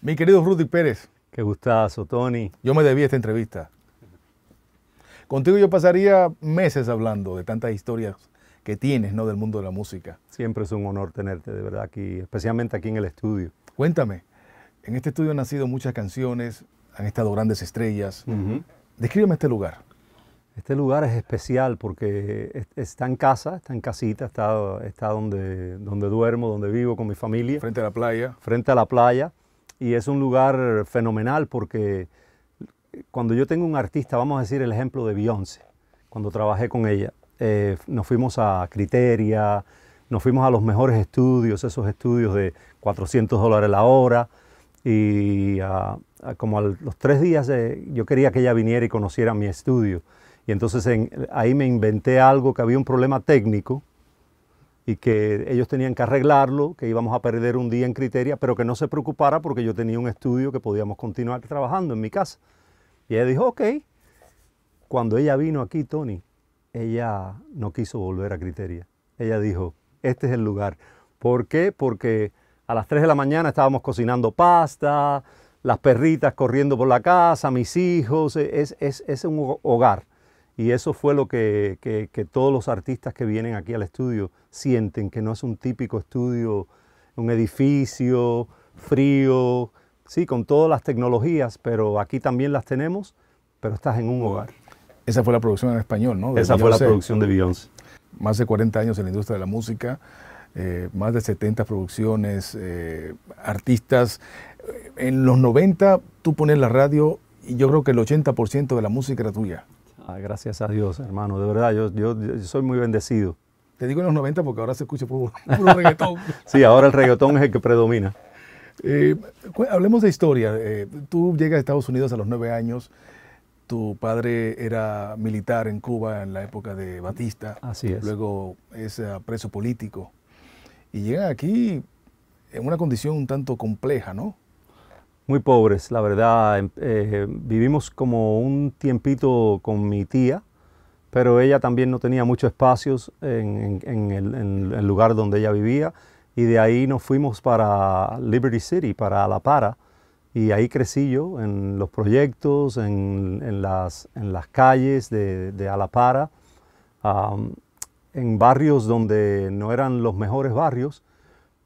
Mi querido Rudy Pérez. Qué gustazo, Tony. Yo me debí esta entrevista. Contigo yo pasaría meses hablando de tantas historias que tienes, ¿no? Del mundo de la música. Siempre es un honor tenerte, de verdad, aquí, especialmente aquí en el estudio. Cuéntame, en este estudio han nacido muchas canciones, han estado grandes estrellas. Uh este lugar. Este lugar es especial porque está en casa, está en casita, está, donde, donde duermo, donde vivo con mi familia. Frente a la playa. Frente a la playa. Y es un lugar fenomenal porque cuando yo tengo un artista, vamos a decir el ejemplo de Beyoncé, cuando trabajé con ella, eh, nos fuimos a Criteria, nos fuimos a los mejores estudios, esos estudios de 400 dólares la hora, y como a los tres días eh, yo quería que ella viniera y conociera mi estudio. Y entonces en, ahí me inventé algo que había un problema técnico y que ellos tenían que arreglarlo, que íbamos a perder un día en Criteria, pero que no se preocupara porque yo tenía un estudio que podíamos continuar trabajando en mi casa. Y ella dijo, ok. Cuando ella vino aquí, Tony, ella no quiso volver a Criteria. Ella dijo, este es el lugar. ¿Por qué? Porque a las 3 de la mañana estábamos cocinando pasta, las perritas corriendo por la casa, mis hijos, es, es, es un hogar. Y eso fue lo que, todos los artistas que vienen aquí al estudio sienten, que no es un típico estudio, un edificio frío, sí, con todas las tecnologías, pero aquí también las tenemos, pero estás en un hogar. Esa fue la producción en español, ¿no? Esa fue la producción de Beyoncé. Más de 40 años en la industria de la música, eh, más de 70 producciones, eh, artistas. En los 90 tú pones la radio y yo creo que el 80% de la música era tuya. Ah, gracias a Dios, hermano. De verdad, yo, soy muy bendecido. Te digo en los 90 porque ahora se escucha puro, reggaetón. sí, ahora el reggaetón es el que predomina. Eh, hablemos de historia. Eh, tú llegas a Estados Unidos a los nueve años. Tu padre era militar en Cuba en la época de Batista. Así es. Luego es eh, preso político. Y llega aquí en una condición un tanto compleja, ¿no? muy pobres, la verdad. Em, eh, vivimos como un tiempito con mi tía, pero ella también no tenía muchos espacios en, el, lugar donde ella vivía y de ahí nos fuimos para Liberty City, para Alapara. Para, y ahí crecí yo en los proyectos, en, las, las, calles de, Alapara, en barrios donde no eran los mejores barrios,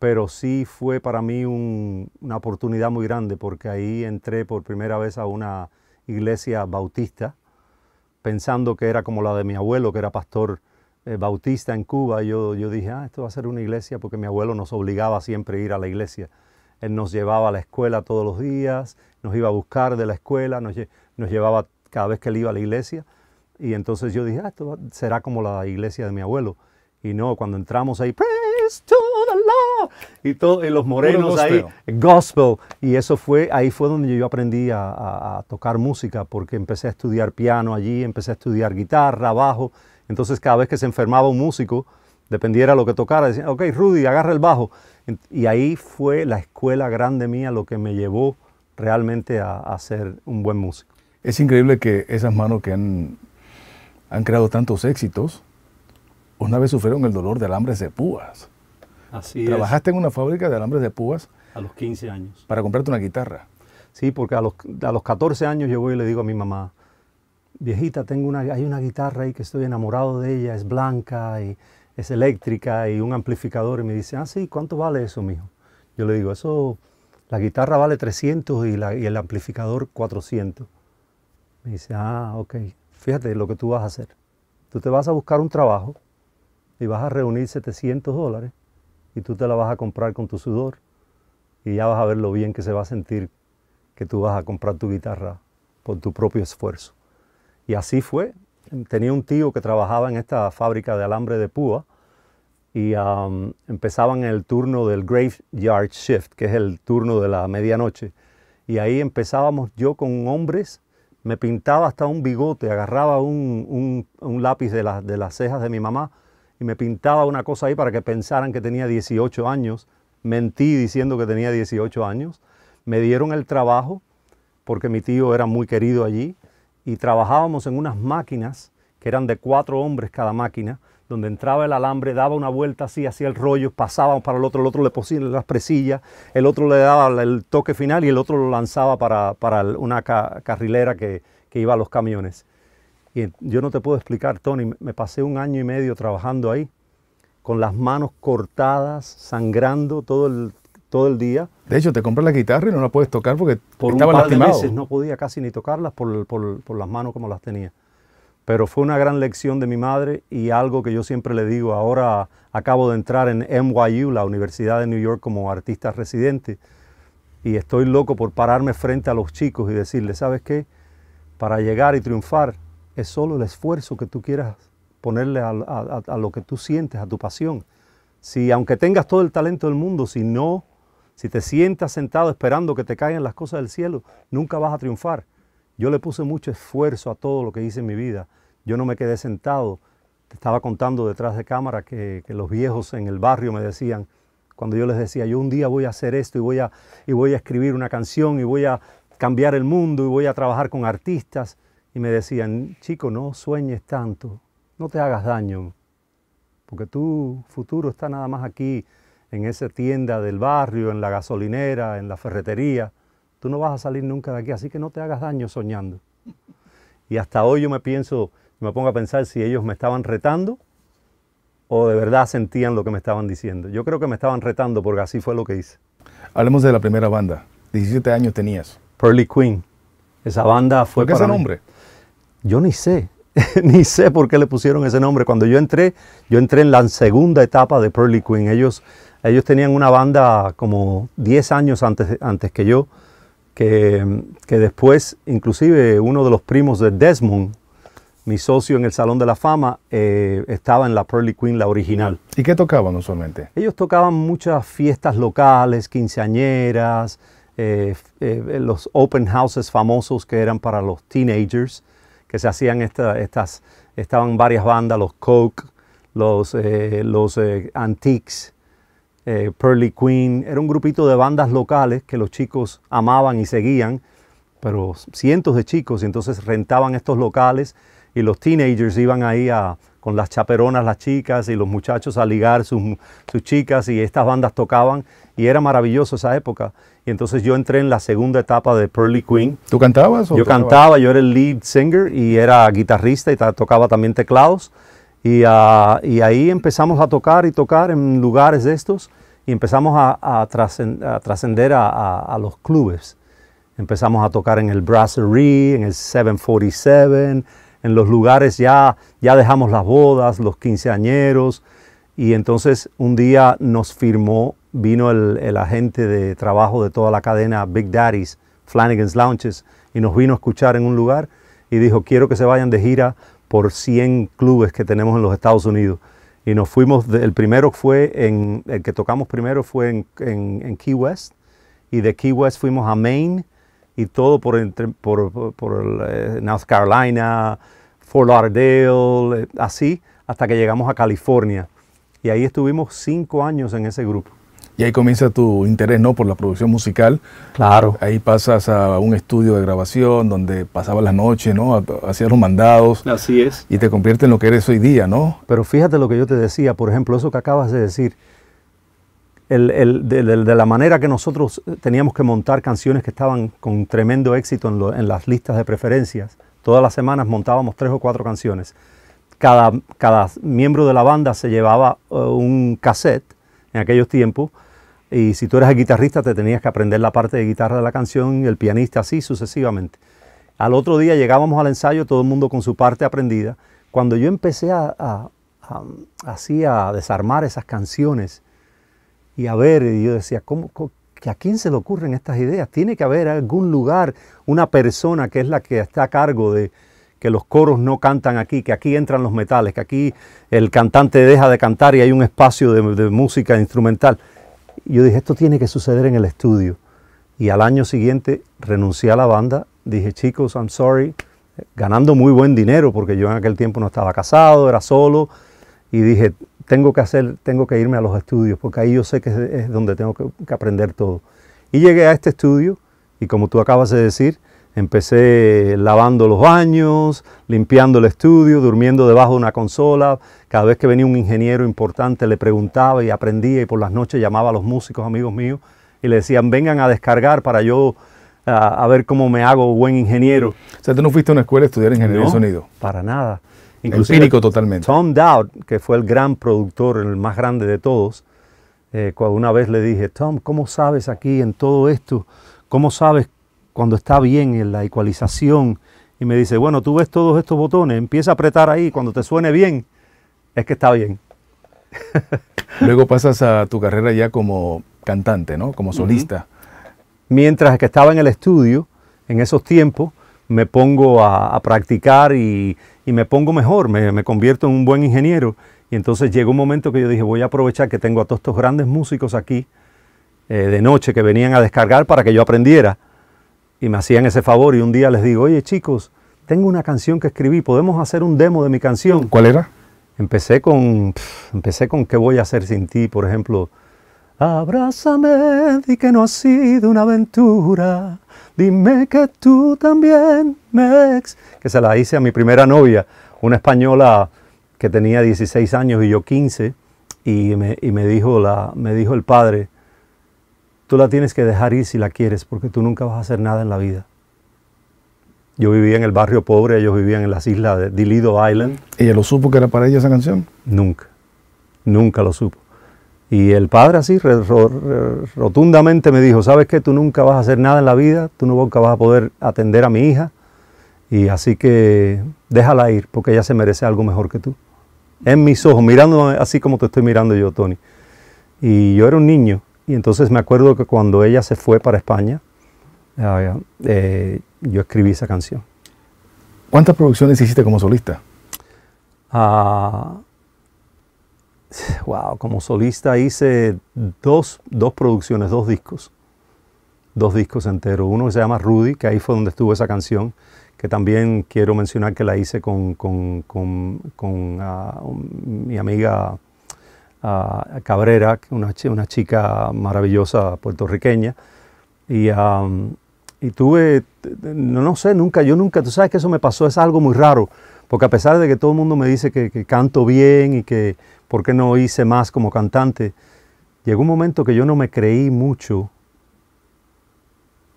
pero sí fue para mí una oportunidad muy grande porque ahí entré por primera vez a una iglesia bautista, pensando que era como la de mi abuelo, que era pastor eh, bautista en Cuba. Yo, yo dije, ah, esto va a ser una iglesia porque mi abuelo nos obligaba siempre a ir a la iglesia. Él nos llevaba a la escuela todos los días, nos iba a buscar de la escuela, nos, llevaba cada vez que él iba a la iglesia. Y entonces yo dije, ah, esto será como la iglesia de mi abuelo. Y no, cuando entramos ahí, y todos los morenos ahí, gospel. Y eso fue, ahí fue donde yo aprendí a, tocar música, porque empecé a estudiar piano allí, empecé a estudiar guitarra, bajo. Entonces cada vez que se enfermaba un músico, dependiera lo que tocara, decía, ok, Rudy, agarra el bajo. Y ahí fue la escuela grande mía lo que me llevó realmente a, ser un buen músico. Es increíble que esas manos que han, han creado tantos éxitos, una vez sufrieron el dolor del alambres de púas. Trabajaste en una fábrica de alambres de púas. A los 15 años. Para comprarte una guitarra. Sí, porque a los, 14 años yo voy y le digo a mi mamá, viejita, tengo una, hay una guitarra ahí que estoy enamorado de ella, es blanca y es eléctrica y un amplificador. Y me dice, ah, sí, ¿cuánto vale eso, mijo? Yo le digo, eso, la guitarra vale 300 y, y el amplificador 400. Me dice, ah, ok, fíjate lo que tú vas a hacer. Tú te vas a buscar un trabajo y vas a reunir 700 dólares y tú te la vas a comprar con tu sudor y ya vas a ver lo bien que se va a sentir que tú vas a comprar tu guitarra por tu propio esfuerzo. Y así fue. Tenía un tío que trabajaba en esta fábrica de alambre de púa y um, empezaban el turno del graveyard shift, que es el turno de la medianoche. Y ahí empezábamos yo con hombres, me pintaba hasta un bigote, agarraba un, lápiz de, de las cejas de mi mamá y me pintaba una cosa ahí para que pensaran que tenía 18 años. Mentí diciendo que tenía 18 años. Me dieron el trabajo porque mi tío era muy querido allí y trabajábamos en unas máquinas que eran de cuatro hombres cada máquina, donde entraba el alambre, daba una vuelta así, hacía el rollo, pasábamos para el otro, el otro le ponía las presillas, el otro le daba el toque final y el otro lo lanzaba para, una carrilera que, que iba a los camiones. Y yo no te puedo explicar, Tony, me pasé un año y medio trabajando ahí, con las manos cortadas, sangrando todo el, todo el día. De hecho, te compras la guitarra y no la puedes tocar porque por estaba un no podía casi ni tocarlas por, por las manos como las tenía. Pero fue una gran lección de mi madre y algo que yo siempre le digo. Ahora acabo de entrar en NYU, la Universidad de New York, como artista residente. Y estoy loco por pararme frente a los chicos y decirles, ¿sabes qué? Para llegar y triunfar es solo el esfuerzo que tú quieras ponerle a, lo que tú sientes, a tu pasión. Si aunque tengas todo el talento del mundo, si no, si te sientas sentado esperando que te caigan las cosas del cielo, nunca vas a triunfar. Yo le puse mucho esfuerzo a todo lo que hice en mi vida. Yo no me quedé sentado. Te estaba contando detrás de cámara que, los viejos en el barrio me decían, cuando yo les decía, yo un día voy a hacer esto y voy a, y voy a escribir una canción y voy a cambiar el mundo y voy a trabajar con artistas y me decían, chico, no sueñes tanto, no te hagas daño, porque tu futuro está nada más aquí, en esa tienda del barrio, en la gasolinera, en la ferretería. Tú no vas a salir nunca de aquí, así que no te hagas daño soñando. Y hasta hoy yo me pienso, me pongo a pensar si ellos me estaban retando o de verdad sentían lo que me estaban diciendo. Yo creo que me estaban retando porque así fue lo que hice. Hablemos de la primera banda. 17 años tenías. Pearly Queen. Esa banda fue qué para nombre? Yo ni sé, ni sé por qué le pusieron ese nombre. Cuando yo entré, yo entré en la segunda etapa de Pearly Queen. Ellos, tenían una banda como 10 años antes, antes que yo, que, después, inclusive uno de los primos de Desmond, mi socio en el Salón de la Fama, eh, estaba en la Pearly Queen, la original. ¿Y qué tocaban usualmente? Ellos tocaban muchas fiestas locales, quinceañeras, eh, eh, los open houses famosos que eran para los teenagers que se hacían estas, estaban varias bandas, los Coke, los, eh, los eh, Antiques, eh, Pearly Queen, era un grupito de bandas locales que los chicos amaban y seguían, pero cientos de chicos, y entonces rentaban estos locales y los teenagers iban ahí a, con las chaperonas, las chicas y los muchachos a ligar sus, sus chicas y estas bandas tocaban y era maravilloso esa época. Y entonces yo entré en la segunda etapa de Pearly Queen. ¿Tú cantabas? O yo cantaba, yo era el lead singer y era guitarrista y tocaba también teclados. Ah, y, ahí empezamos a tocar y tocar en lugares de estos y empezamos a, trascender a, los clubes. Empezamos a tocar en el Brasserie, en el 747, en los lugares ya, ya dejamos las bodas, los quinceañeros. Y entonces un día nos firmó vino el, el, agente de trabajo de toda la cadena Big Daddy's, Flanagan's Lounges, y nos vino a escuchar en un lugar y dijo, quiero que se vayan de gira por 100 clubes que tenemos en los Estados Unidos. Y nos fuimos, el primero fue en, el que tocamos primero fue en, en, Key West, y de Key West fuimos a Maine, y todo por, por, por, eh, North Carolina, Fort Lauderdale, eh, así, hasta que llegamos a California. Y ahí estuvimos cinco años en ese grupo. Y ahí comienza tu interés, ¿no? Por la producción musical. Claro. Ahí pasas a un estudio de grabación donde pasabas las noches, ¿no? Hacías los mandados. Así es. Y te convierte en lo que eres hoy día, ¿no? Pero fíjate lo que yo te decía, por ejemplo, eso que acabas de decir. El, el, de, de, la manera que nosotros teníamos que montar canciones que estaban con tremendo éxito en, las listas de preferencias. Todas las semanas montábamos tres o cuatro canciones. Cada, cada miembro de la banda se llevaba eh, un cassette en aquellos tiempos y si tú eras el guitarrista, te tenías que aprender la parte de guitarra de la canción, y el pianista, así sucesivamente. Al otro día llegábamos al ensayo, todo el mundo con su parte aprendida. Cuando yo empecé a, así a desarmar esas canciones y a ver, yo decía, ¿cómo, cómo a quién se le ocurren estas ideas? Tiene que haber algún lugar, una persona que es la que está a cargo de que los coros no cantan aquí, que aquí entran los metales, que aquí el cantante deja de cantar y hay un espacio de música instrumental. Yo dije, esto tiene que suceder en el estudio. Y al año siguiente renuncié a la banda, dije, chicos, I'm sorry, ganando muy buen dinero, porque yo en aquel tiempo no estaba casado, era solo, y dije, tengo que hacer, tengo que irme a los estudios, porque ahí yo sé que es donde tengo que aprender todo. Y llegué a este estudio, y como tú acabas de decir, Empecé lavando los baños, limpiando el estudio, durmiendo debajo de una consola. Cada vez que venía un ingeniero importante le preguntaba y aprendía y por las noches llamaba a los músicos amigos míos y le decían vengan a descargar para yo ah, a, ver cómo me hago buen ingeniero. O sea, tú no fuiste a una escuela a estudiar ingeniería de sonido. Para nada. Incluso Tom Dowd, que fue el gran productor, el más grande de todos, eh, cuando una vez le dije, Tom, ¿cómo sabes aquí en todo esto? ¿Cómo sabes cuando está bien en la ecualización y me dice, bueno, tú ves todos estos botones, empieza a apretar ahí, cuando te suene bien, es que está bien. Luego pasas a tu carrera ya como cantante, ¿no? Como solista. Mientras que estaba en el estudio, en esos tiempos, me pongo a, practicar y, me pongo mejor, me, convierto en un buen ingeniero. Y entonces llegó un momento que yo dije, voy a aprovechar que tengo a todos estos grandes músicos aquí eh, de noche que venían a descargar para que yo aprendiera y me hacían ese favor y un día les digo, oye chicos, tengo una canción que escribí, podemos hacer un demo de mi canción. ¿Cuál era? Empecé con, empecé con ¿Qué voy a hacer sin ti? Por ejemplo, abrázame, di que no ha sido una aventura, dime que tú también me ex... Que se la hice a mi primera novia, una española que tenía 16 años y yo 15, y me, y me dijo, la, me dijo el padre, Tú la tienes que dejar ir si la quieres, porque tú nunca vas a hacer nada en la vida. Yo vivía en el barrio pobre, ellos vivían en las islas de Dilido Island. ¿Y ¿Ella lo supo que era para ella esa canción? Nunca, nunca lo supo. Y el padre así rotundamente me dijo, ¿sabes qué? Tú nunca vas a hacer nada en la vida, tú nunca vas a poder atender a mi hija, y así que déjala ir, porque ella se merece algo mejor que tú. En mis ojos, mirándome así como te estoy mirando yo, Tony. Y yo era un niño, y entonces me acuerdo que cuando ella se fue para España, ah, eh, yo escribí esa canción. ¿Cuántas producciones hiciste como solista? Ah, wow, como solista hice dos, producciones, dos discos. Dos discos enteros. Uno que se llama Rudy, que ahí fue donde estuvo esa canción, que también quiero mencionar que la hice con, con, con, con ah, mi amiga a Cabrera, una, una chica maravillosa puertorriqueña, y, tuve, no, no, sé, nunca, yo nunca, tú sabes que eso me pasó, es algo muy raro, porque a pesar de que todo el mundo me dice que canto bien y que por qué no hice más como cantante, llegó un momento que yo no me creí mucho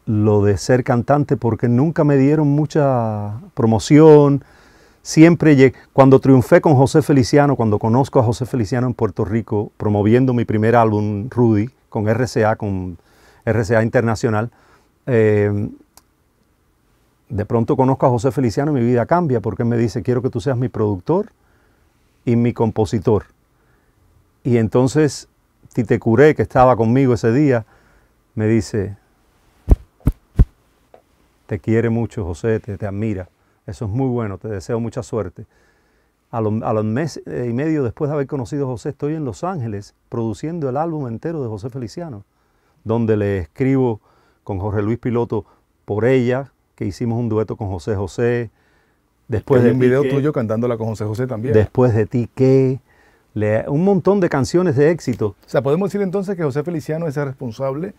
lo de ser cantante porque nunca me dieron mucha promoción, Siempre cuando triunfé con José Feliciano, cuando conozco a José Feliciano en Puerto Rico, promoviendo mi primer álbum, Rudy, con RCA, con RCA Internacional, eh, de pronto conozco a José Feliciano y mi vida cambia porque me dice, quiero que tú seas mi productor y mi compositor. Y entonces Tite Curé, que estaba conmigo ese día, me dice, te quiere mucho José, te admira. Eso es muy bueno, te deseo mucha suerte. A los, meses eh, y medio después de haber conocido a José, estoy en Los Ángeles produciendo el álbum entero de José Feliciano, donde le escribo con Jorge Luis Piloto por ella, que hicimos un dueto con José José. Después de un video tuyo cantándola con José José también. Después de ti que un montón de canciones de éxito. O sea, podemos decir entonces que José Feliciano es el responsable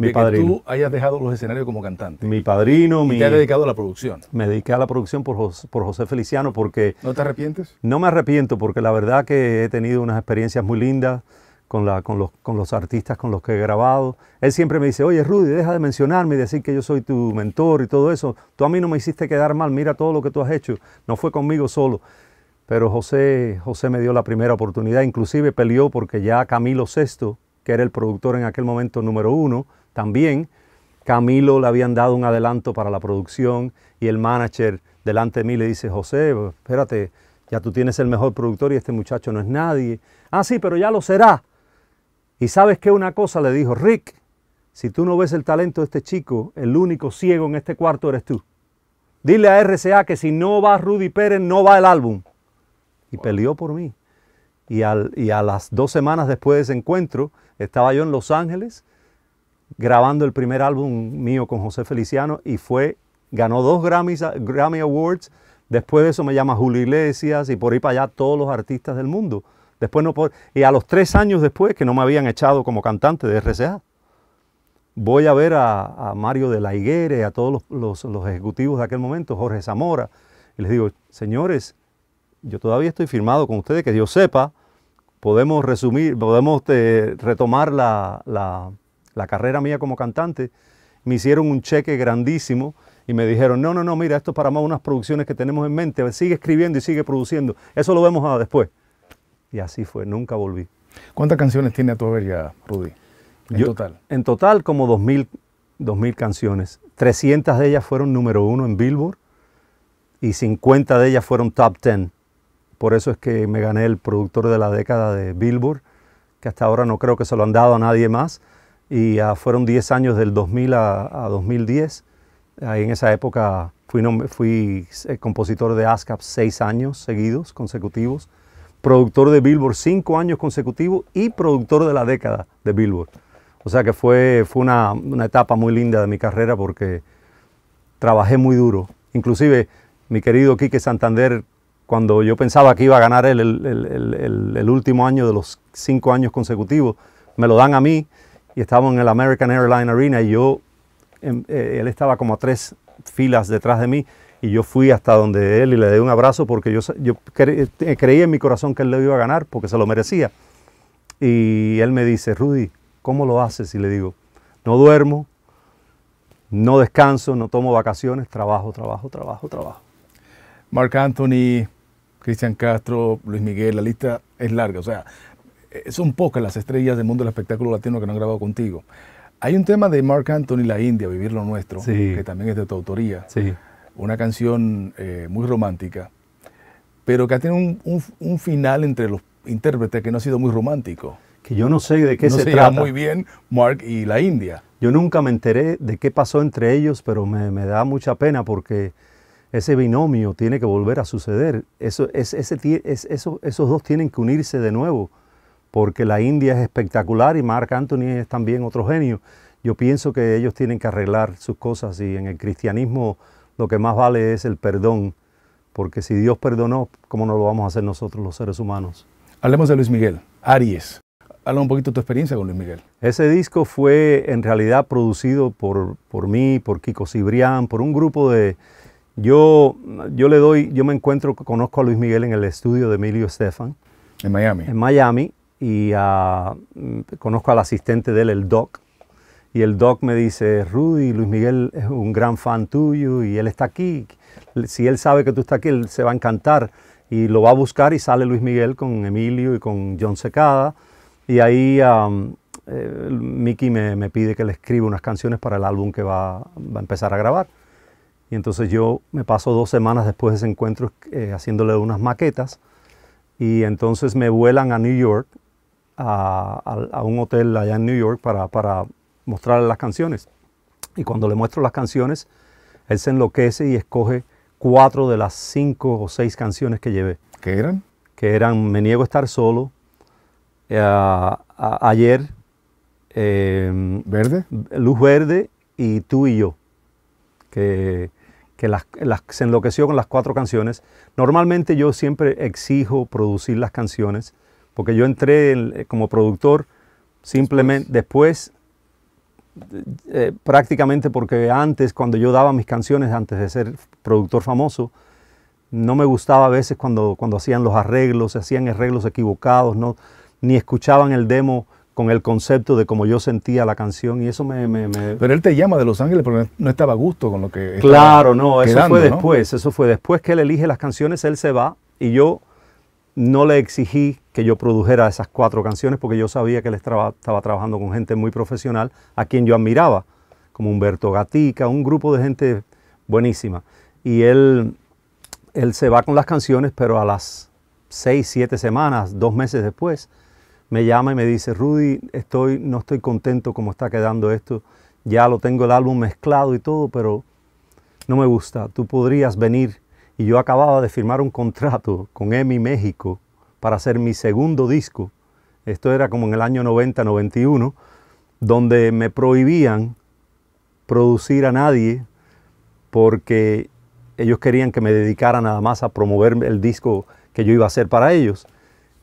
que tú hayas dejado los escenarios como cantante. Mi padrino, y mi... Te has dedicado a la producción. Me dediqué a la producción por José, por José Feliciano porque... ¿No te arrepientes? No me arrepiento porque la verdad que he tenido unas experiencias muy lindas con, los, artistas con los que he grabado. Él siempre me dice, oye Rudy, deja de mencionarme y decir que yo soy tu mentor y todo eso. Tú a mí no me hiciste quedar mal, mira todo lo que tú has hecho. No fue conmigo solo pero José, José me dio la primera oportunidad, inclusive peleó porque ya Camilo VI, que era el productor en aquel momento número uno, también Camilo le habían dado un adelanto para la producción y el manager delante de mí le dice, José, espérate, ya tú tienes el mejor productor y este muchacho no es nadie. Ah, sí, pero ya lo será. Y sabes qué una cosa le dijo, Rick, si tú no ves el talento de este chico, el único ciego en este cuarto eres tú. Dile a RCA que si no va Rudy Pérez, no va el álbum. Y peleó por mí. Y, y a las dos semanas después de ese encuentro, estaba yo en Los Ángeles grabando el primer álbum mío con José Feliciano y fue, ganó dos Grammy Awards. Después de eso me llama Julio Iglesias y por ahí para allá todos los artistas del mundo. Después no y a los tres años después, que no me habían echado como cantante de RCA, voy a ver a, Mario de la Higuera, a todos los, ejecutivos de aquel momento, Jorge Zamora, y les digo, señores, yo todavía estoy firmado con ustedes, que Dios sepa, podemos resumir, podemos eh, retomar la, la carrera mía como cantante, me hicieron un cheque grandísimo y me dijeron, no, no, no, mira, esto es para más unas producciones que tenemos en mente, sigue escribiendo y sigue produciendo, eso lo vemos después. Y así fue, nunca volví. ¿Cuántas canciones tiene a tu haber ya, Rudy? En total. En total como 2000, 2000 canciones. 300 de ellas fueron número uno en Billboard y 50 de ellas fueron top ten. Por eso es que me gané el productor de la década de Billboard, que hasta ahora no creo que se lo han dado a nadie más y ah, fueron 10 años del 2000 a, 2010. Ahí en esa época fui, eh, compositor de ASCAP seis años seguidos, consecutivos, productor de Billboard cinco años consecutivos y productor de la década de Billboard. O sea que fue, fue una, etapa muy linda de mi carrera porque trabajé muy duro. Inclusive mi querido Quique Santander, cuando yo pensaba que iba a ganar el, el último año de los cinco años consecutivos, me lo dan a mí y estábamos en el American Airlines Arena y yo, em, eh, él estaba como a tres filas detrás de mí y yo fui hasta donde él y le di un abrazo porque yo, yo eh, en mi corazón que él le iba a ganar porque se lo merecía. Y él me dice, Rudy, ¿cómo lo haces? Y le digo, no duermo, no descanso, no tomo vacaciones, trabajo, trabajo, trabajo, trabajo. Mark Anthony, Cristian Castro, Luis Miguel, la lista es larga. O sea, eh, son pocas las estrellas del mundo del espectáculo latino que no han grabado contigo. Hay un tema de Mark Anthony, La India, Vivir lo Nuestro, que también es de tu autoría. Una canción eh, muy romántica, pero que tiene un, un, final entre los intérpretes que no ha sido muy romántico. Que yo no sé de qué no se, trata. muy bien Mark y La India. Yo nunca me enteré de qué pasó entre ellos, pero me, da mucha pena porque ese binomio tiene que volver a suceder. Eso, ese, esos dos tienen que unirse de nuevo porque la India es espectacular y Mark Anthony es también otro genio. Yo pienso que ellos tienen que arreglar sus cosas y en el cristianismo lo que más vale es el perdón, porque si Dios perdonó, ¿cómo no lo vamos a hacer nosotros los seres humanos? Hablemos de Luis Miguel, Aries. Habla un poquito de tu experiencia con Luis Miguel. Ese disco fue en realidad producido por, por mí, por Kiko Cibrián, por un grupo de... Yo, yo le doy, yo me encuentro, conozco a Luis Miguel en el estudio de Emilio Estefan. En Miami. En Miami, y ah, conozco al asistente de él, el Doc, y el Doc me dice, Rudy, Luis Miguel es un gran fan tuyo y él está aquí, si él sabe que tú estás aquí, él se va a encantar y lo va a buscar y sale Luis Miguel con Emilio y con John Secada y ahí eh, Mickey me, me, pide que le escriba unas canciones para el álbum que va, a empezar a grabar. Y entonces yo me paso dos semanas después de ese encuentro eh, haciéndole unas maquetas y entonces me vuelan a New York a, un hotel allá en New York para, para mostrarle las canciones. Y cuando le muestro las canciones, él se enloquece y escoge cuatro de las cinco o seis canciones que llevé. ¿Qué eran? Que eran Me niego a estar solo, eh, Ayer, em, Luz Verde y Tú y Yo, que, las, las, se enloqueció con las cuatro canciones. Normalmente yo siempre exijo producir las canciones porque yo entré eh, como productor simplemente después, eh, eh, prácticamente porque antes, cuando yo daba mis canciones, antes de ser productor famoso, no me gustaba a veces cuando, cuando hacían los arreglos, se hacían arreglos equivocados, no, ni escuchaban el demo con el concepto de cómo yo sentía la canción y eso me, Pero él te llama de Los Ángeles porque no estaba a gusto con lo que... Claro, no, eso fue después, eso fue después que él elige las canciones, él se va y yo no le exigí que yo produjera esas cuatro canciones porque yo sabía que él estaba, trabajando con gente muy profesional a quien yo admiraba, como Humberto Gatica, un grupo de gente buenísima. Y él, él se va con las canciones, pero a las seis, siete semanas, dos meses después, me llama y me dice, Rudy, estoy, no estoy contento como está quedando esto, ya lo tengo el álbum mezclado y todo, pero no me gusta, tú podrías venir y yo acababa de firmar un contrato con EMI México para hacer mi segundo disco. Esto era como en el año 90-91, donde me prohibían producir a nadie porque ellos querían que me dedicara nada más a promover el disco que yo iba a hacer para ellos.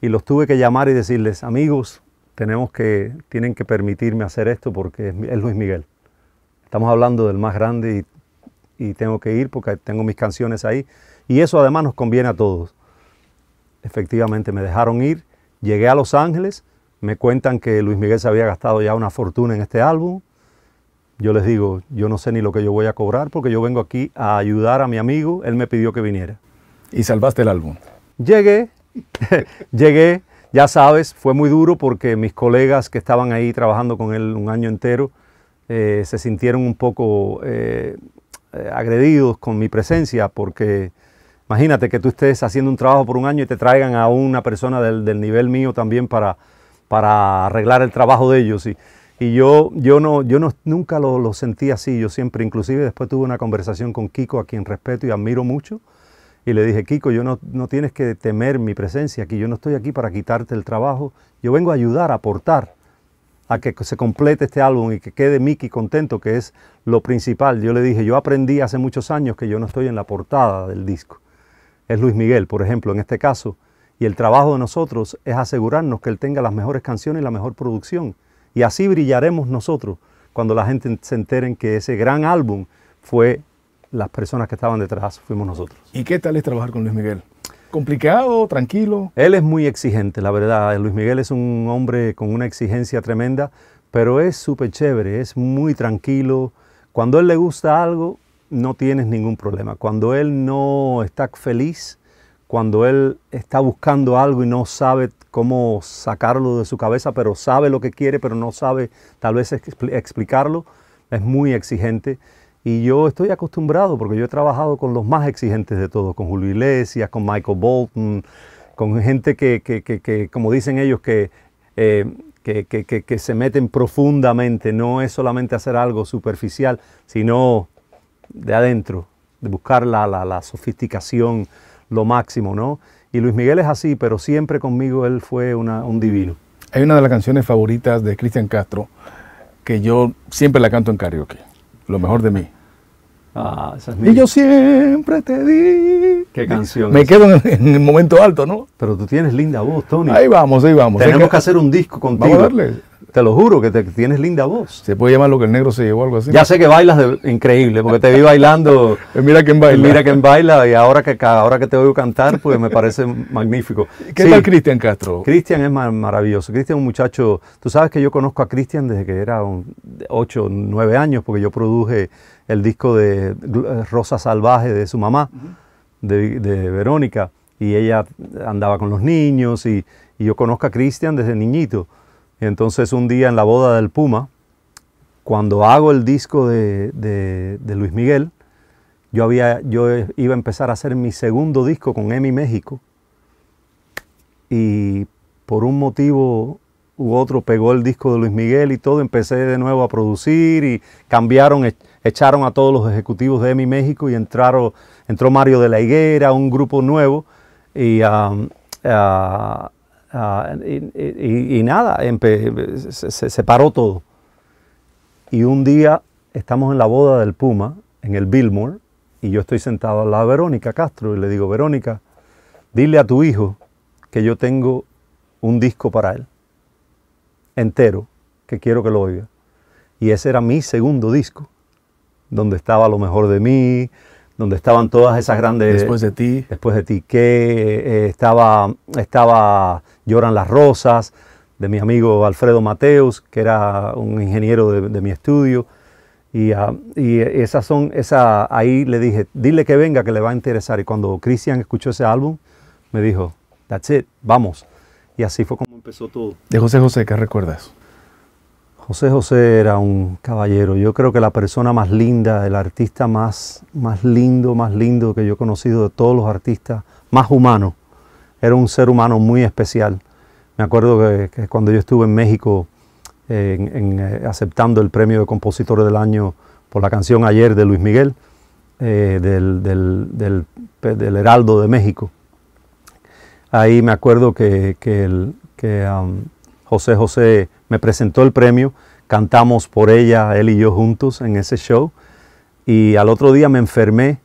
Y los tuve que llamar y decirles, amigos, tenemos que, tienen que permitirme hacer esto porque es Luis Miguel. Estamos hablando del más grande y y tengo que ir porque tengo mis canciones ahí. Y eso además nos conviene a todos. Efectivamente, me dejaron ir, llegué a Los Ángeles, me cuentan que Luis Miguel se había gastado ya una fortuna en este álbum. Yo les digo, yo no sé ni lo que yo voy a cobrar porque yo vengo aquí a ayudar a mi amigo, él me pidió que viniera. ¿Y salvaste el álbum? Llegué, llegué, ya sabes, fue muy duro porque mis colegas que estaban ahí trabajando con él un año entero eh, se sintieron un poco eh, eh, agredidos con mi presencia, porque imagínate que tú estés haciendo un trabajo por un año y te traigan a una persona del, nivel mío también para, para arreglar el trabajo de ellos. Y, y yo, yo, no, yo no, nunca lo, lo, sentí así, yo siempre, inclusive después tuve una conversación con Kiko, a quien respeto y admiro mucho, y le dije, Kiko, yo no, no tienes que temer mi presencia aquí, yo no estoy aquí para quitarte el trabajo, yo vengo a ayudar, a aportar a que se complete este álbum y que quede Mickey contento, que es lo principal. Yo le dije, yo aprendí hace muchos años que yo no estoy en la portada del disco. Es Luis Miguel, por ejemplo, en este caso. Y el trabajo de nosotros es asegurarnos que él tenga las mejores canciones y la mejor producción. Y así brillaremos nosotros cuando la gente se enteren que ese gran álbum fue las personas que estaban detrás, fuimos nosotros. ¿Y qué tal es trabajar con Luis Miguel? complicado, tranquilo. Él es muy exigente, la verdad. Luis Miguel es un hombre con una exigencia tremenda, pero es súper chévere, es muy tranquilo. Cuando él le gusta algo, no tienes ningún problema. Cuando él no está feliz, cuando él está buscando algo y no sabe cómo sacarlo de su cabeza, pero sabe lo que quiere, pero no sabe tal vez explicarlo, es muy exigente. Y yo estoy acostumbrado porque yo he trabajado con los más exigentes de todos, con Julio Iglesias, con Michael Bolton, con gente que, como dicen ellos, eh, que, que se meten profundamente. No es solamente hacer algo superficial, sino de adentro, de buscar la, sofisticación, lo máximo, ¿no? Y Luis Miguel es así, pero siempre conmigo él fue un divino. Hay una de las canciones favoritas de Cristian Castro que yo siempre la canto en karaoke lo mejor de mí. Ah, Y yo siempre te di. Qué canción. Me quedo en, el momento alto, ¿no? Pero tú tienes linda voz, Tony. Ahí vamos, ahí vamos. Tenemos que... hacer un disco contigo. Te lo juro que te, tienes linda voz. Se puede llamar lo que el negro se llevó, algo así. Ya sé que bailas increíble, porque te vi bailando. Eh, mira quién baila. Mira quién baila, y ahora que, ahora que te oigo cantar, pues me parece magnífico. ¿Qué tal Cristian Castro? Cristian es maravilloso. Cristian es un muchacho. Tú sabes que yo conozco a Cristian desde que era 8, 9 años, porque yo produje el disco de eh, Rosa Salvaje de su mamá, de, Verónica, y ella andaba con los niños, y yo conozco a Cristian desde niñito. Y entonces un día en la boda del Puma, cuando hago el disco de, Luis Miguel, yo, había, yo iba a empezar a hacer mi segundo disco con EMI México y por un motivo u otro pegó el disco de Luis Miguel y todo, empecé de nuevo a producir y cambiaron, e, echaron a todos los ejecutivos de EMI México y entró Mario de la Higuera, un grupo nuevo y... Um, ah, Ah, y, nada, se, paró todo. Y un día estamos en la boda del Puma, en el Billmore, y yo estoy sentado a la Verónica Castro y le digo, Verónica, dile a tu hijo que yo tengo un disco para él, entero, que quiero que lo oiga. Y ese era mi segundo disco, donde estaba lo mejor de mí, donde estaban todas esas grandes... Después de ti. Después de ti, que eh, estaba, estaba Lloran las Rosas, de mi amigo Alfredo Mateus, que era un ingeniero de, mi estudio. Ah, y, esas son, esa, ahí le dije, dile que venga, que le va a interesar. Y cuando Cristian escuchó ese álbum, me dijo, that's it, vamos. Y así fue como empezó todo. De José José, ¿qué recuerdas? José José era un caballero. Yo creo que la persona más linda, el artista más, más lindo, más lindo que yo he conocido de todos los artistas, más humano era un ser humano muy especial. Me acuerdo que, cuando yo estuve en México eh, aceptando el premio de compositor del año por la canción Ayer de Luis Miguel, eh, del, del, del, del, Heraldo de México. Ahí me acuerdo que, que, el, que um, José José me presentó el premio, cantamos por ella, él y yo juntos en ese show, y al otro día me enfermé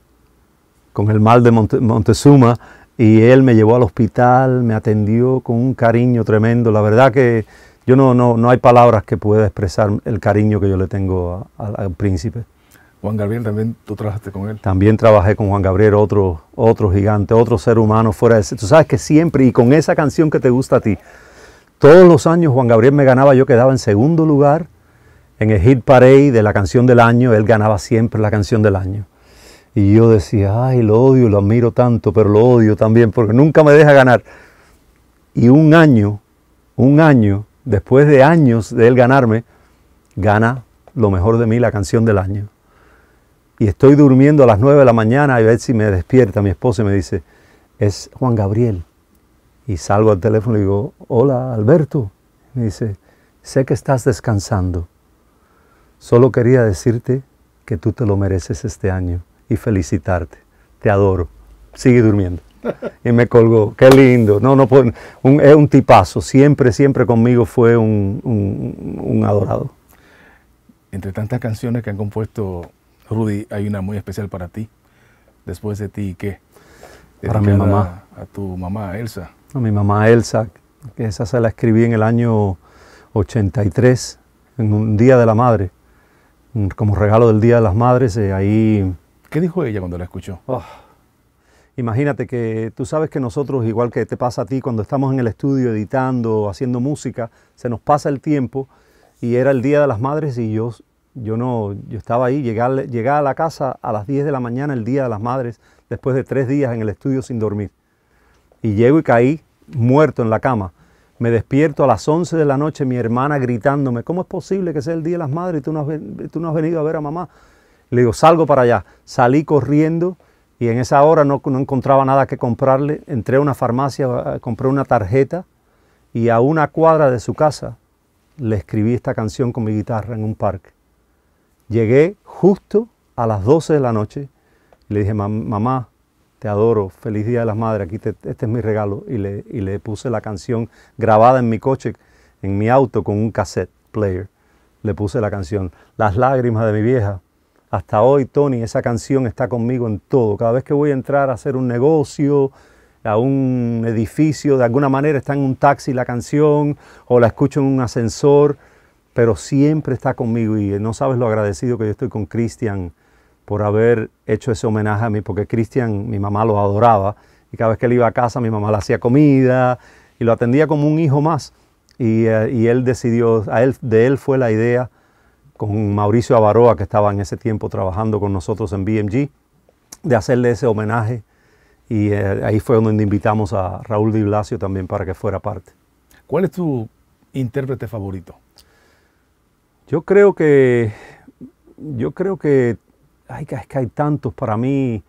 con el mal de Montezuma y él me llevó al hospital, me atendió con un cariño tremendo. La verdad que yo no, no, no hay palabras que pueda expresar el cariño que yo le tengo al príncipe. Juan Gabriel, también tú trabajaste con él. También trabajé con Juan Gabriel, otro, otro gigante, otro ser humano fuera de ese. Tú sabes que siempre, y con esa canción que te gusta a ti, todos los años Juan Gabriel me ganaba, yo quedaba en segundo lugar en el hit parade de la canción del año, él ganaba siempre la canción del año. Y yo decía, ay, lo odio, lo admiro tanto, pero lo odio también porque nunca me deja ganar. Y un año, un año, después de años de él ganarme, gana lo mejor de mí, la canción del año. Y estoy durmiendo a las 9 de la mañana y a si me despierta, mi esposa, y me dice, es Juan Gabriel. Y salgo al teléfono y digo, hola Alberto. me dice, sé que estás descansando. Solo quería decirte que tú te lo mereces este año y felicitarte. Te adoro. Sigue durmiendo. Y me colgó. Qué lindo. No, no puedo. es un tipazo. Siempre, siempre conmigo fue un, un, adorado. Entre tantas canciones que han compuesto, Rudy, hay una muy especial para ti. Después de ti, ¿qué? para mi mamá. A tu mamá, Elsa. A mi mamá, Elsa. Que esa se la escribí en el año 83, en un Día de la Madre. Como regalo del Día de las Madres, eh, ahí ¿Qué dijo ella cuando la escuchó? Oh, imagínate que tú sabes que nosotros, igual que te pasa a ti, cuando estamos en el estudio editando, haciendo música, se nos pasa el tiempo y era el Día de las Madres y yo, yo, no, yo estaba ahí, llegué a, a la casa a las 10 de la mañana el Día de las Madres, después de tres días en el estudio sin dormir. Y llego y caí muerto en la cama. Me despierto a las 11 de la noche, mi hermana gritándome, ¿cómo es posible que sea el Día de las Madres y tú no has, tú no has venido a ver a mamá? Le digo, salgo para allá. Salí corriendo y en esa hora no, encontraba nada que comprarle. Entré a una farmacia, compré una tarjeta y a una cuadra de su casa le escribí esta canción con mi guitarra en un parque. Llegué justo a las 12 de la noche le dije, mamá, te adoro, feliz Día de las Madres, aquí este es mi regalo. Y le, y le puse la canción grabada en mi coche, en mi auto, con un cassette player. Le puse la canción, Las lágrimas de mi vieja hasta hoy, Tony, esa canción está conmigo en todo. Cada vez que voy a entrar a hacer un negocio, a un edificio, de alguna manera está en un taxi la canción o la escucho en un ascensor, pero siempre está conmigo y eh, no sabes lo agradecido que yo estoy con Cristian por haber hecho ese homenaje a mí, porque Cristian, mi mamá lo adoraba y cada vez que él iba a casa mi mamá le hacía comida y lo atendía como un hijo más y, eh, él decidió, de él fue la idea con Mauricio Avaroa, que estaba en ese tiempo trabajando con nosotros en BMG, de hacerle ese homenaje. Y eh, ahí fue donde invitamos a Raúl Di Blasio también para que fuera parte. ¿Cuál es tu intérprete favorito? Yo creo que. Yo creo que. Ay, que hay tantos para mí.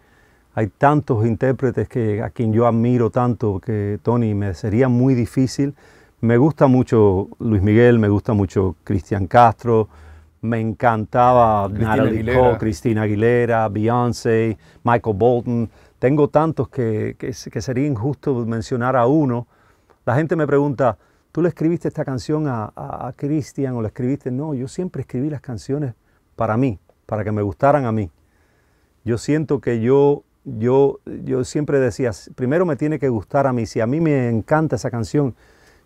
Hay tantos intérpretes que, a quien yo admiro tanto que, Tony, me sería muy difícil. Me gusta mucho Luis Miguel, me gusta mucho Cristian Castro, me encantaba Cristina Aguilera. Cristina Aguilera, Beyoncé, Michael Bolton. Tengo tantos que, sería injusto mencionar a uno. La gente me pregunta, ¿tú le escribiste esta canción a, a, Christian o la escribiste? No, yo siempre escribí las canciones para mí, para que me gustaran a mí. Yo siento que yo, yo, yo siempre decía, primero me tiene que gustar a mí. Si a mí me encanta esa canción,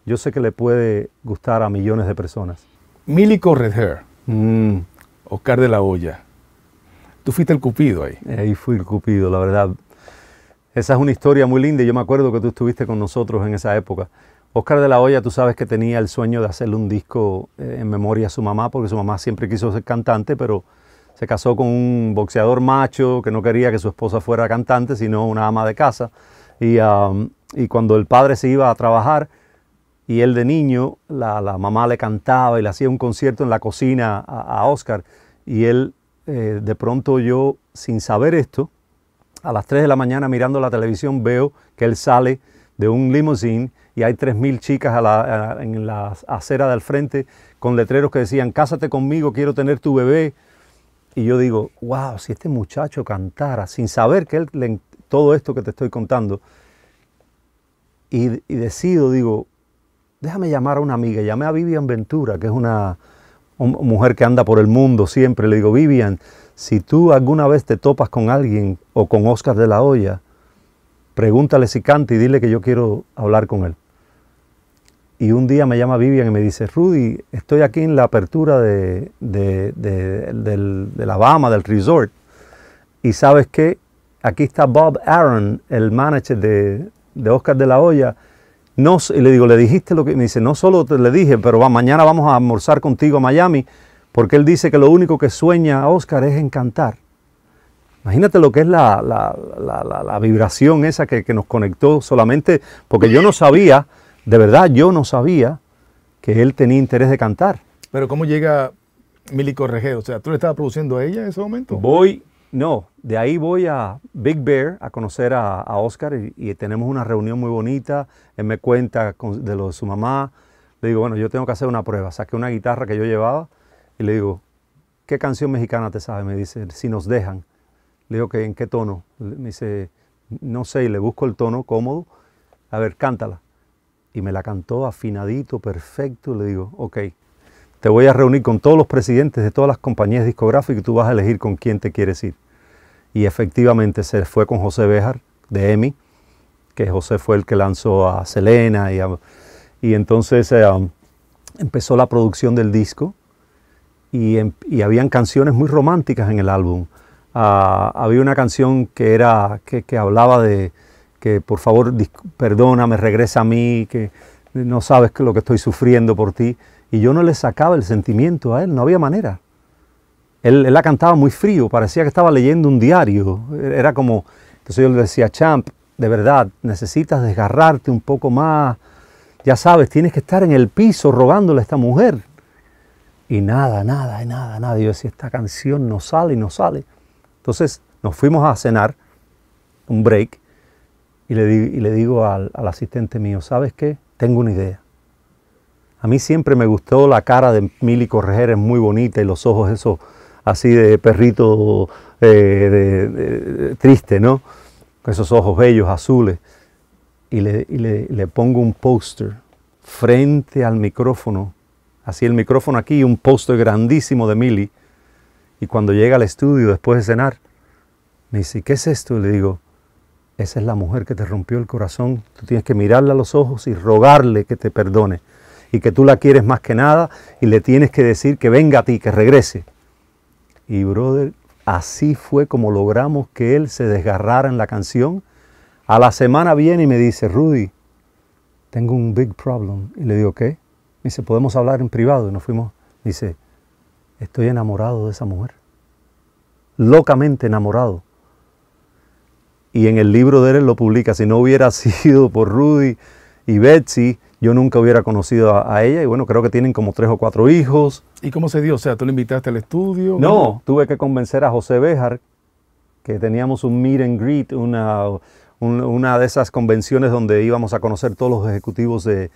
yo sé que le puede gustar a millones de personas. Millie Red Mm, Oscar de la Hoya. Tú fuiste el Cupido ahí. Ahí fui el Cupido, la verdad. Esa es una historia muy linda y yo me acuerdo que tú estuviste con nosotros en esa época. Oscar de la Hoya, tú sabes que tenía el sueño de hacerle un disco eh, en memoria a su mamá, porque su mamá siempre quiso ser cantante, pero se casó con un boxeador macho que no quería que su esposa fuera cantante, sino una ama de casa. y um, cuando el padre se iba a trabajar, y él de niño, la, mamá le cantaba y le hacía un concierto en la cocina a, Oscar y él eh, de pronto yo, sin saber esto, a las 3 de la mañana mirando la televisión veo que él sale de un limousine y hay 3.000 chicas en la acera del frente con letreros que decían, cásate conmigo, quiero tener tu bebé. Y yo digo, wow, si este muchacho cantara, sin saber que él, todo esto que te estoy contando, y decido, digo, déjame llamar a una amiga. Llamé a Vivian Ventura, que es una, mujer que anda por el mundo siempre. Le digo, Vivian, si tú alguna vez te topas con alguien o con Oscar de la Hoya, pregúntale si canta y dile que yo quiero hablar con él. Y un día me llama Vivian y me dice, Rudy, estoy aquí en la apertura de, de, del, la Bahama, del resort. Y sabes qué, aquí está Bob Aaron, el manager de, de Oscar de la Hoya no, le digo, le dijiste lo que me dice, no solo te le dije, pero va, mañana vamos a almorzar contigo a Miami, porque él dice que lo único que sueña Oscar es cantar. Imagínate lo que es la, vibración esa que, nos conectó solamente, porque yo no sabía, de verdad yo no sabía que él tenía interés de cantar. Pero ¿cómo llega Mili Corregedo? O sea, ¿tú le estabas produciendo a ella en ese momento? Voy no, de ahí voy a Big Bear a conocer a, Oscar y, tenemos una reunión muy bonita. Él me cuenta de lo de su mamá. Le digo, bueno, yo tengo que hacer una prueba. Saqué una guitarra que yo llevaba y le digo, ¿qué canción mexicana te sabe? Me dice, si nos dejan. Le digo, ¿en qué tono? Me dice, no sé, y le busco el tono cómodo. A ver, cántala. Y me la cantó afinadito, perfecto. Le digo, ok te voy a reunir con todos los presidentes de todas las compañías discográficas y tú vas a elegir con quién te quieres ir. Y efectivamente se fue con José Béjar de EMI, que José fue el que lanzó a Selena y, entonces eh, um, empezó la producción del disco em, y, habían canciones muy románticas en el álbum. Ah, había una canción que, era, que, hablaba de que por favor perdóname, regresa a mí, que no sabes lo que estoy sufriendo por ti y yo no le sacaba el sentimiento a él, no había manera. Él, la cantaba muy frío, parecía que estaba leyendo un diario, era como, entonces yo le decía, champ, de verdad, necesitas desgarrarte un poco más, ya sabes, tienes que estar en el piso robándole a esta mujer. Y nada, nada, nada, nada. Yo decía, esta canción no sale y no sale. Entonces nos fuimos a cenar, un break, y le, digo, al, al asistente mío, ¿sabes qué? Tengo una idea. A mí siempre me gustó la cara de Mili Correger, es muy bonita y los ojos esos así de perrito eh, de, triste, ¿no? Esos ojos bellos, azules. Y le, pongo un póster frente al micrófono, así el micrófono aquí, un póster grandísimo de Mili. Y cuando llega al estudio después de cenar, me dice, ¿qué es esto? Y le digo, esa es la mujer que te rompió el corazón. Tú tienes que mirarle a los ojos y rogarle que te perdone y que tú la quieres más que nada y le tienes que decir que venga a ti, que regrese. Y brother, así fue como logramos que él se desgarrara en la canción. A la semana viene y me dice, Rudy, tengo un big problem. Y le digo, ¿qué? dice, podemos hablar en privado. Y nos fuimos. dice, estoy enamorado de esa mujer. Locamente enamorado. Y en el libro de él lo publica, si no hubiera sido por Rudy y Betsy, yo nunca hubiera conocido a, ella y bueno, creo que tienen como tres o cuatro hijos. ¿Y cómo se dio? O sea, ¿tú le invitaste al estudio? No, tuve que convencer a José Béjar, que teníamos un meet and greet, una, una de esas convenciones donde íbamos a conocer todos los ejecutivos de,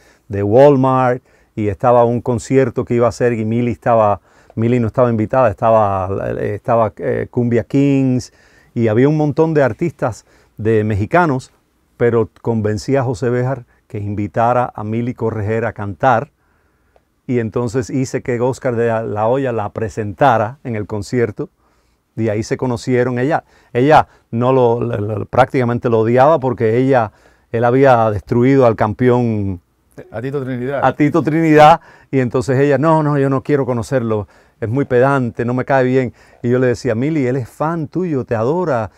Walmart y estaba un concierto que iba a hacer y Milly estaba, no estaba invitada, estaba, estaba eh, Cumbia Kings y había un montón de artistas de mexicanos, pero convencí a José Béjar que invitara a Milly Correger a cantar y entonces hice que Oscar de la Hoya la presentara en el concierto. y ahí se conocieron. Ella, ella no lo, prácticamente lo odiaba porque ella, él había destruido al campeón. A Tito Trinidad. A Trinidad. Y entonces ella, no, no, yo no quiero conocerlo. Es muy pedante, no me cae bien. Y yo le decía, Mili, él es fan tuyo, te adora,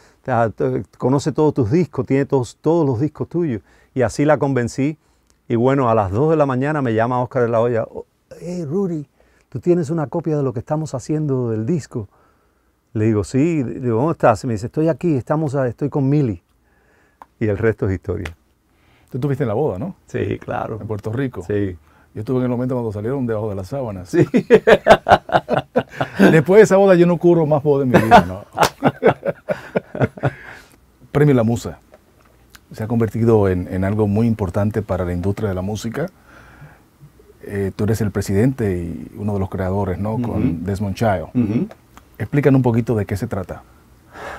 conoce todos tus discos, tiene todos, todos los discos tuyos y así la convencí. Y bueno, a las 2 de la mañana me llama Oscar de la Hoya, Eh, oh, hey Rudy, tú tienes una copia de lo que estamos haciendo del disco. Le digo, sí, ¿dónde estás? me dice, estoy aquí, estamos estoy con Mili. Y el resto es historia. Tú estuviste en la boda, ¿no? Sí, claro. En Puerto Rico. Sí. Yo estuve en el momento cuando salieron debajo de las sábanas. Sí. Después de esa boda yo no cubro más boda en mi vida, ¿no? Premio La Musa se ha convertido en, algo muy importante para la industria de la música. Eh, tú eres el presidente y uno de los creadores, ¿no? Con Desmond Child. Explícanos un poquito de qué se trata.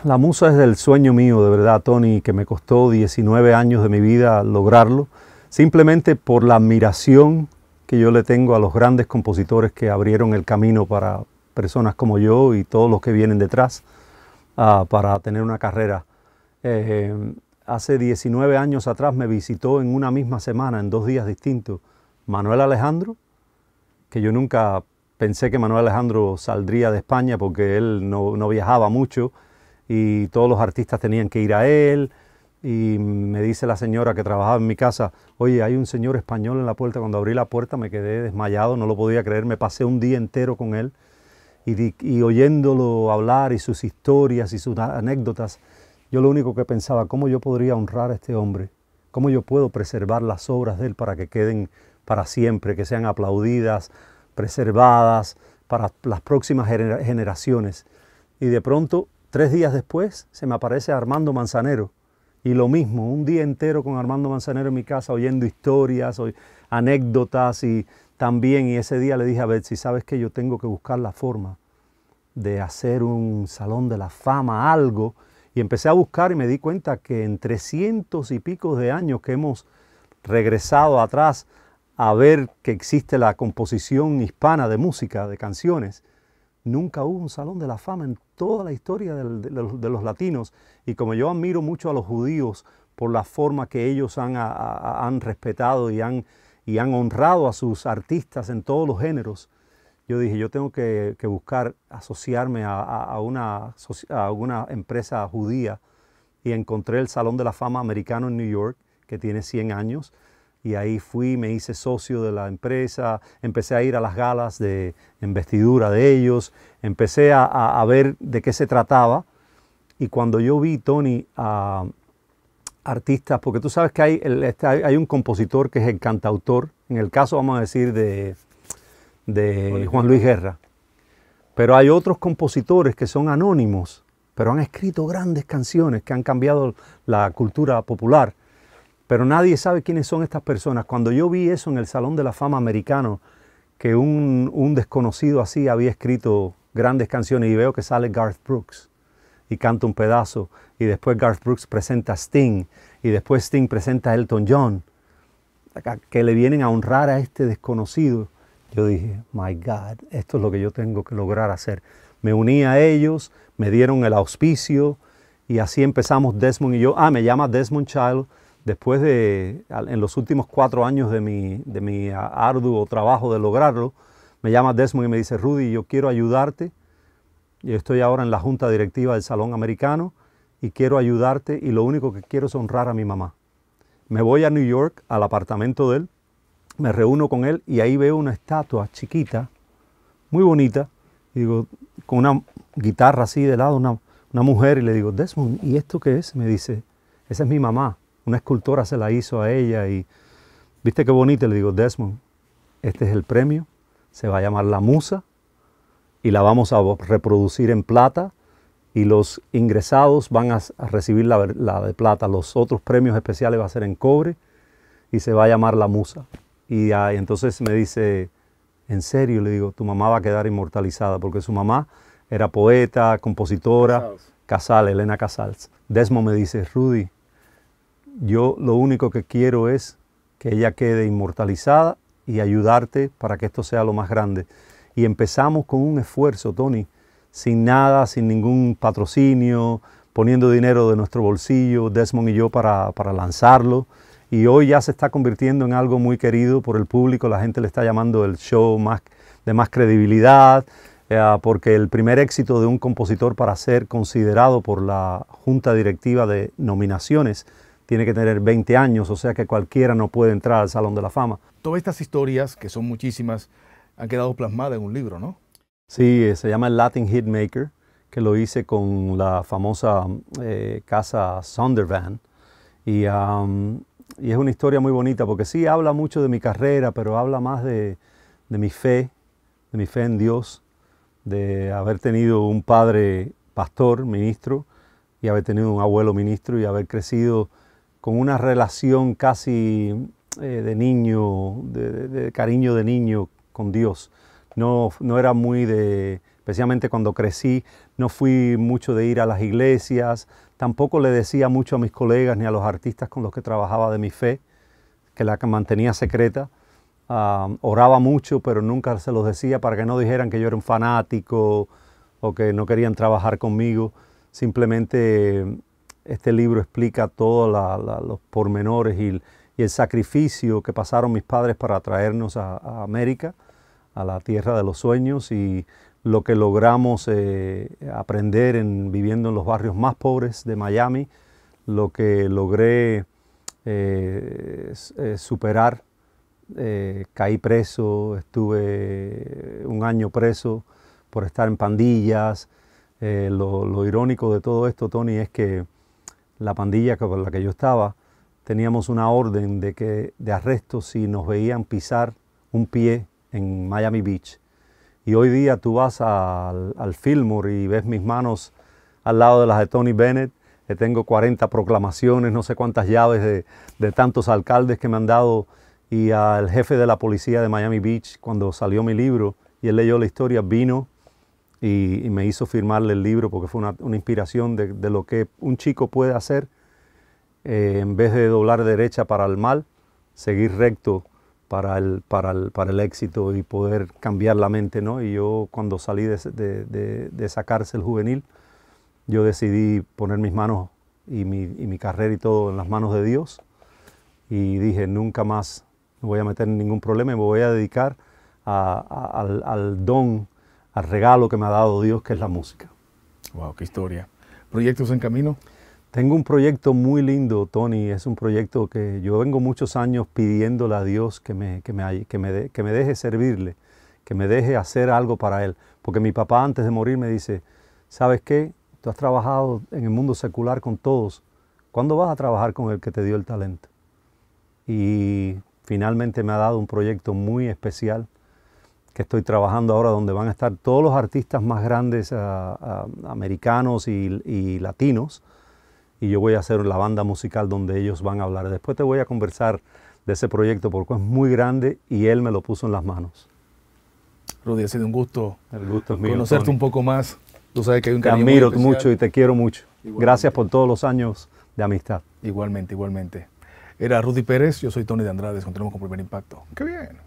La musa es el sueño mío, de verdad, Tony, que me costó 19 años de mi vida lograrlo, simplemente por la admiración que yo le tengo a los grandes compositores que abrieron el camino para personas como yo y todos los que vienen detrás ah, para tener una carrera. Eh, hace 19 años atrás me visitó en una misma semana, en dos días distintos, Manuel Alejandro, que yo nunca pensé que Manuel Alejandro saldría de España porque él no, viajaba mucho y todos los artistas tenían que ir a él. Y me dice la señora que trabajaba en mi casa, oye, hay un señor español en la puerta. Cuando abrí la puerta me quedé desmayado, no lo podía creer, me pasé un día entero con él y, y oyéndolo hablar y sus historias y sus anécdotas yo lo único que pensaba, ¿cómo yo podría honrar a este hombre? ¿Cómo yo puedo preservar las obras de él para que queden para siempre, que sean aplaudidas, preservadas para las próximas generaciones? Y de pronto, tres días después, se me aparece Armando Manzanero. Y lo mismo, un día entero con Armando Manzanero en mi casa, oyendo historias, anécdotas y también. Y ese día le dije a si ¿sabes que Yo tengo que buscar la forma de hacer un salón de la fama, algo y empecé a buscar y me di cuenta que en trescientos y pico de años que hemos regresado atrás a ver que existe la composición hispana de música, de canciones, nunca hubo un salón de la fama en toda la historia de, los latinos. Y como yo admiro mucho a los judíos por la forma que ellos han, han respetado y han, y han honrado a sus artistas en todos los géneros, yo dije, yo tengo que, buscar asociarme a, a, una, a, una, empresa judía y encontré el Salón de la Fama Americano en New York, que tiene 100 años, y ahí fui, me hice socio de la empresa, empecé a ir a las galas de investidura de ellos, empecé a, ver de qué se trataba, y cuando yo vi, Tony, a artistas, porque tú sabes que hay, este, hay un compositor que es el cantautor, en el caso, vamos a decir, de de Juan Luis Guerra. Pero hay otros compositores que son anónimos, pero han escrito grandes canciones que han cambiado la cultura popular. Pero nadie sabe quiénes son estas personas. Cuando yo vi eso en el Salón de la Fama americano, que un, desconocido así había escrito grandes canciones y veo que sale Garth Brooks y canta un pedazo y después Garth Brooks presenta a Sting y después Sting presenta a Elton John, que le vienen a honrar a este desconocido yo dije, my God, esto es lo que yo tengo que lograr hacer. Me uní a ellos, me dieron el auspicio y así empezamos Desmond y yo. Ah, me llama Desmond Child. Después de, en los últimos cuatro años de mi, de mi arduo trabajo de lograrlo, me llama Desmond y me dice, Rudy, yo quiero ayudarte. Yo estoy ahora en la junta directiva del Salón Americano y quiero ayudarte y lo único que quiero es honrar a mi mamá. Me voy a New York, al apartamento de él, me reúno con él y ahí veo una estatua chiquita, muy bonita, digo, con una guitarra así de lado, una, mujer, y le digo, Desmond, ¿y esto qué es? Me dice, esa es mi mamá, una escultora se la hizo a ella y viste qué bonita, le digo, Desmond, este es el premio, se va a llamar La Musa y la vamos a reproducir en plata y los ingresados van a, recibir la, de plata, los otros premios especiales va a ser en cobre y se va a llamar La Musa. Ah, y entonces me dice, ¿en serio? Le digo, tu mamá va a quedar inmortalizada, porque su mamá era poeta, compositora, Casal, Elena Casals. Desmond me dice, Rudy, yo lo único que quiero es que ella quede inmortalizada y ayudarte para que esto sea lo más grande. Y empezamos con un esfuerzo, Tony, sin nada, sin ningún patrocinio, poniendo dinero de nuestro bolsillo, Desmond y yo para, para lanzarlo y hoy ya se está convirtiendo en algo muy querido por el público, la gente le está llamando el show más, de más credibilidad, eh, porque el primer éxito de un compositor para ser considerado por la Junta Directiva de Nominaciones tiene que tener 20 años, o sea que cualquiera no puede entrar al Salón de la Fama. Todas estas historias, que son muchísimas, han quedado plasmadas en un libro, ¿no? Sí, eh, se llama El Latin Hitmaker, que lo hice con la famosa eh, casa Sondervan. Y um, y es una historia muy bonita porque sí habla mucho de mi carrera, pero habla más de, mi fe, de mi fe en Dios, de haber tenido un padre pastor, ministro, y haber tenido un abuelo ministro y haber crecido con una relación casi eh, de niño, de, cariño de niño con Dios. No, no era muy de, especialmente cuando crecí, no fui mucho de ir a las iglesias, Tampoco le decía mucho a mis colegas ni a los artistas con los que trabajaba de mi fe, que la mantenía secreta. Ah, oraba mucho, pero nunca se los decía para que no dijeran que yo era un fanático o que no querían trabajar conmigo. Simplemente este libro explica todos los pormenores y, el sacrificio que pasaron mis padres para traernos a, a América, a la tierra de los sueños y lo que logramos eh, aprender en viviendo en los barrios más pobres de Miami, lo que logré eh, eh, superar. caí preso, estuve un año preso por estar en pandillas. Lo, irónico de todo esto, Tony, es que la pandilla con la que yo estaba, teníamos una orden de, que, de arresto si nos veían pisar un pie en Miami Beach y hoy día tú vas al, al Fillmore y ves mis manos al lado de las de Tony Bennett. Que eh, tengo 40 proclamaciones, no sé cuántas llaves de, tantos alcaldes que me han dado. Y al jefe de la policía de Miami Beach, cuando salió mi libro y él leyó la historia, vino y, me hizo firmarle el libro porque fue una, inspiración de, lo que un chico puede hacer eh, en vez de doblar derecha para el mal, seguir recto para el, para para el éxito y poder cambiar la mente. ¿no? Y yo cuando salí de, de, de, esa cárcel juvenil, yo decidí poner mis manos y mi, y mi, carrera y todo en las manos de Dios. Y dije, nunca más me voy a meter en ningún problema y me voy a dedicar a, al, al, don, al regalo que me ha dado Dios, que es la música. ¡Wow! ¡Qué historia! ¿Proyectos en camino? Tengo un proyecto muy lindo, Tony. Es un proyecto que yo vengo muchos años pidiéndole a Dios que me, que me, que me, de, que me deje servirle, que me deje hacer algo para Él. Porque mi papá antes de morir me dice, ¿sabes qué? Tú has trabajado en el mundo secular con todos. ¿Cuándo vas a trabajar con el que te dio el talento? Y finalmente me ha dado un proyecto muy especial que estoy trabajando ahora, donde van a estar todos los artistas más grandes ah, ah, americanos y, y latinos y yo voy a hacer la banda musical donde ellos van a hablar. Después te voy a conversar de ese proyecto porque es muy grande y él me lo puso en las manos. Rudy, ha sido un gusto, conocerte un poco más. Tú sabes que hay un Te admiro mucho y te quiero mucho. Gracias por todos los años de amistad. Igualmente, igualmente. Era Rudy Pérez, yo soy Tony de Andrade, continuamos con Primer Impacto. ¡Qué bien!